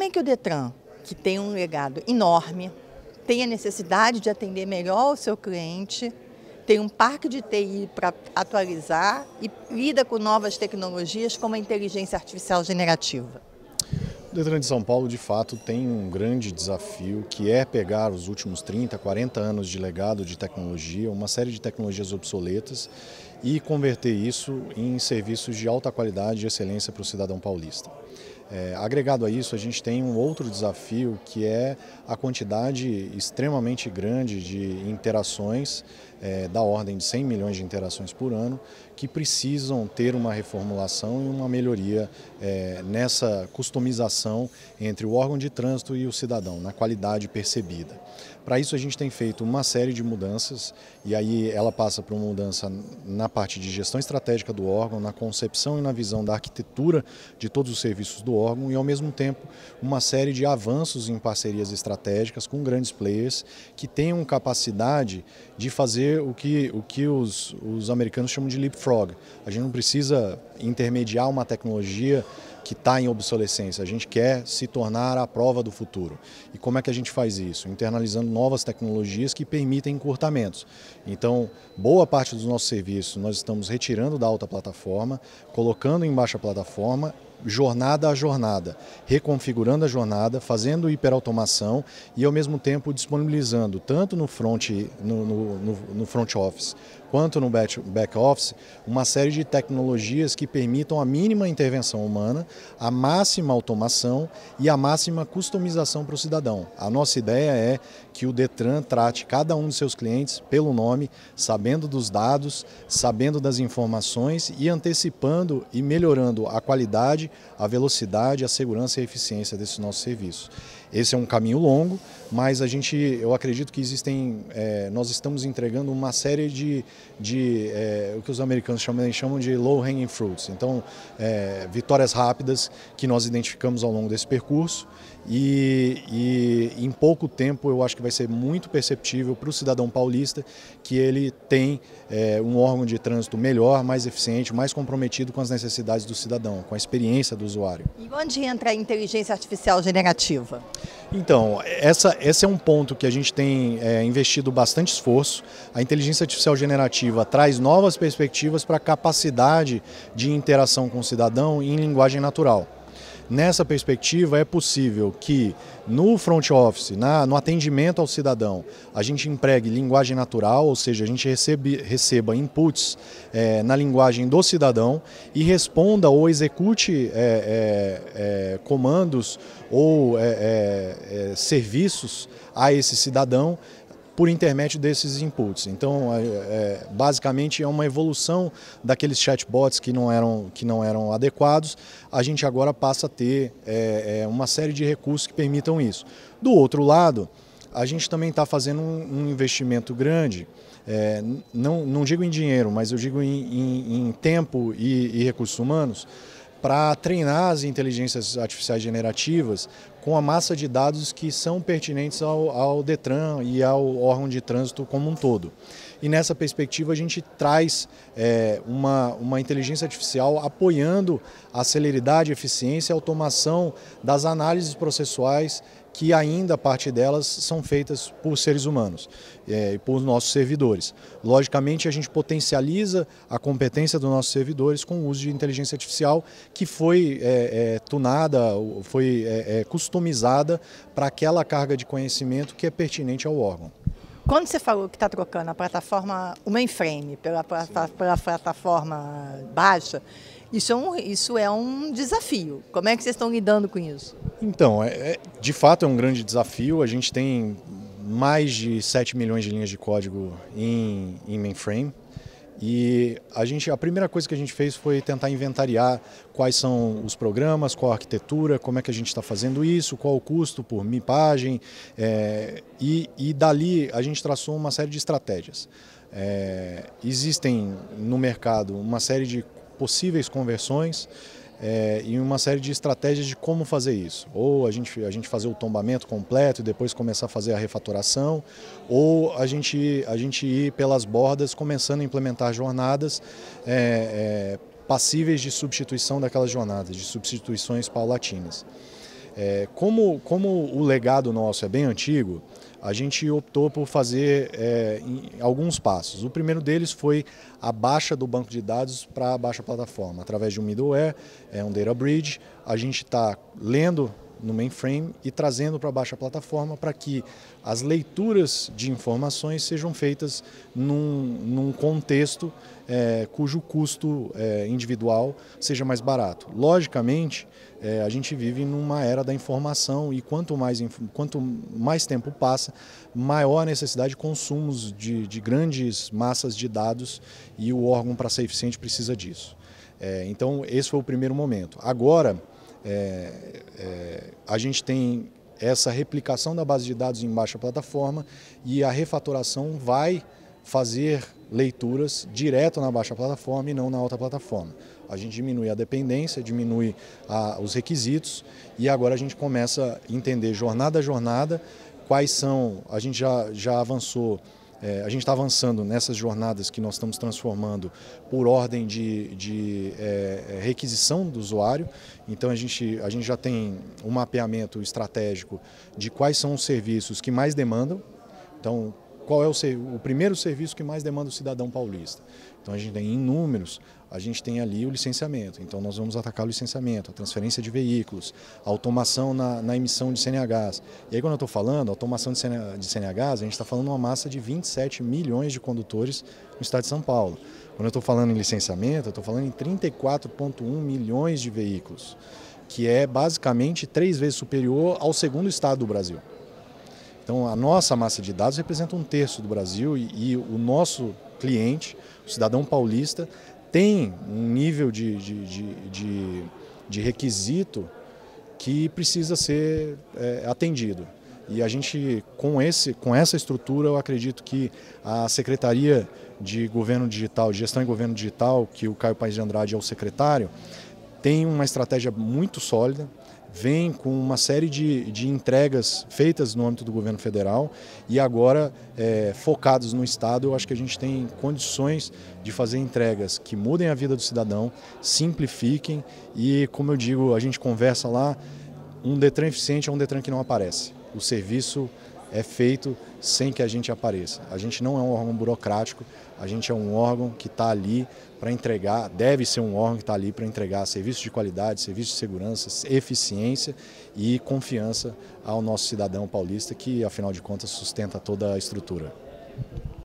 Como é que o Detran, que tem um legado enorme, tem a necessidade de atender melhor o seu cliente, tem um parque de TI para atualizar e lida com novas tecnologias como a inteligência artificial generativa? O Detran de São Paulo, de fato, tem um grande desafio que é pegar os últimos 30, 40 anos de legado de tecnologia, uma série de tecnologias obsoletas e converter isso em serviços de alta qualidade e excelência para o cidadão paulista. É, agregado a isso, a gente tem um outro desafio que é a quantidade extremamente grande de interações é, da ordem de 100 milhões de interações por ano, que precisam ter uma reformulação e uma melhoria é, nessa customização entre o órgão de trânsito e o cidadão, na qualidade percebida. Para isso, a gente tem feito uma série de mudanças, e aí ela passa por uma mudança na parte de gestão estratégica do órgão, na concepção e na visão da arquitetura de todos os serviços do órgão, e ao mesmo tempo uma série de avanços em parcerias estratégicas com grandes players que tenham capacidade de fazer o que, o que os, os americanos chamam de leapfrog. A gente não precisa intermediar uma tecnologia que está em obsolescência. A gente quer se tornar a prova do futuro. E como é que a gente faz isso? Internalizando novas tecnologias que permitem encurtamentos. Então, boa parte dos nossos serviços nós estamos retirando da alta plataforma, colocando em baixa plataforma jornada a jornada, reconfigurando a jornada, fazendo hiperautomação e ao mesmo tempo disponibilizando tanto no front, no, no, no front office quanto no back office, uma série de tecnologias que permitam a mínima intervenção humana, a máxima automação e a máxima customização para o cidadão. A nossa ideia é que o Detran trate cada um de seus clientes pelo nome, sabendo dos dados, sabendo das informações e antecipando e melhorando a qualidade, a velocidade, a segurança e a eficiência desse nosso serviço. Esse é um caminho longo, mas a gente, eu acredito que existem, é, nós estamos entregando uma série de, de é, o que os americanos chamam, chamam de low hanging fruits. Então, é, vitórias rápidas que nós identificamos ao longo desse percurso e, e, em pouco tempo eu acho que vai ser muito perceptível para o cidadão paulista que ele tem é, um órgão de trânsito melhor, mais eficiente, mais comprometido com as necessidades do cidadão, com a experiência do usuário. E onde entra a inteligência artificial generativa? Então, essa, esse é um ponto que a gente tem é, investido bastante esforço. A inteligência artificial generativa traz novas perspectivas para a capacidade de interação com o cidadão em linguagem natural. Nessa perspectiva, é possível que no front office, na, no atendimento ao cidadão, a gente empregue linguagem natural, ou seja, a gente recebe, receba inputs é, na linguagem do cidadão e responda ou execute é, é, comandos ou serviços a esse cidadão por intermédio desses inputs. Então, é, é, basicamente é uma evolução daqueles chatbots que não eram, que não eram adequados. A gente agora passa a ter é, é uma série de recursos que permitam isso. Do outro lado, a gente também está fazendo um, um, investimento grande, é, não, não digo em dinheiro, mas eu digo em, em, em tempo e, e recursos humanos, para treinar as inteligências artificiais generativas com a massa de dados que são pertinentes ao, ao, Detran e ao órgão de trânsito como um todo. E nessa perspectiva a gente traz é, uma, uma inteligência artificial apoiando a celeridade, eficiência e automação das análises processuais que ainda parte delas são feitas por seres humanos é, e por nossos servidores. Logicamente, a gente potencializa a competência dos nossos servidores com o uso de inteligência artificial que foi é, é, tunada, foi é, é, customizada para aquela carga de conhecimento que é pertinente ao órgão. Quando você falou que está trocando a plataforma, o mainframe, pela, pela plataforma baixa, isso é um, isso é um desafio. Como é que vocês estão lidando com isso? Então, é, é de fato é um grande desafio. A gente tem mais de 7 milhões de linhas de código em, em mainframe. E a, gente, a primeira coisa que a gente fez foi tentar inventariar quais são os programas, qual a arquitetura, como é que a gente está fazendo isso, qual o custo por mipagem. É, e, e dali a gente traçou uma série de estratégias. É, existem no mercado uma série de possíveis conversões é, e uma série de estratégias de como fazer isso. Ou a gente, a gente fazer o tombamento completo e depois começar a fazer a refatoração, ou a gente, a gente ir pelas bordas começando a implementar jornadas é, é, passíveis de substituição daquelas jornadas, de substituições paulatinas. como, como o legado nosso é bem antigo, a gente optou por fazer é, alguns passos. O primeiro deles foi a baixa do banco de dados para a baixa plataforma, através de um middleware, é um data bridge. A gente está lendo no mainframe e trazendo para a baixa plataforma para que as leituras de informações sejam feitas num, num contexto é, cujo custo é, individual seja mais barato. Logicamente, é, a gente vive numa era da informação e quanto mais, quanto mais tempo passa, maior a necessidade de consumos de, de grandes massas de dados e o órgão para ser eficiente precisa disso. É, então, esse foi o primeiro momento. Agora, é, é, a gente tem essa replicação da base de dados em baixa plataforma e a refatoração vai fazer leituras direto na baixa plataforma e não na alta plataforma. A gente diminui a dependência, diminui a, os requisitos e agora a gente começa a entender jornada a jornada quais são, a gente já, já avançou é, a gente está avançando nessas jornadas que nós estamos transformando por ordem de, de é, é, requisição do usuário. Então a gente, a gente já tem um mapeamento estratégico de quais são os serviços que mais demandam. Então, qual é o, o primeiro serviço que mais demanda o cidadão paulista. Então a gente tem inúmeros, a gente tem ali o licenciamento. Então nós vamos atacar o licenciamento, a transferência de veículos, a automação na, na emissão de CNHs. E aí quando eu estou falando, automação de, CNH, de CNHs, a gente está falando uma massa de 27 milhões de condutores no estado de São Paulo. Quando eu estou falando em licenciamento, eu estou falando em 34,1 milhões de veículos, que é basicamente três vezes superior ao segundo estado do Brasil. Então, a nossa massa de dados representa um terço do Brasil e, e o nosso cliente, o cidadão paulista, tem um nível de, de, de, de, de requisito que precisa ser é, atendido. E a gente, com, esse, com essa estrutura, eu acredito que a Secretaria de Governo Digital, de Gestão e Governo Digital, que o Caio Paes de Andrade é o secretário, tem uma estratégia muito sólida, vem com uma série de, de entregas feitas no âmbito do governo federal e agora é, focados no Estado, eu acho que a gente tem condições de fazer entregas que mudem a vida do cidadão, simplifiquem e, como eu digo, a gente conversa lá, um Detran eficiente é um Detran que não aparece. O serviço é feito sem que a gente apareça. A gente não é um órgão burocrático, a gente é um órgão que está ali para entregar, deve ser um órgão que está ali para entregar serviços de qualidade, serviços de segurança, eficiência e confiança ao nosso cidadão paulista, que afinal de contas sustenta toda a estrutura.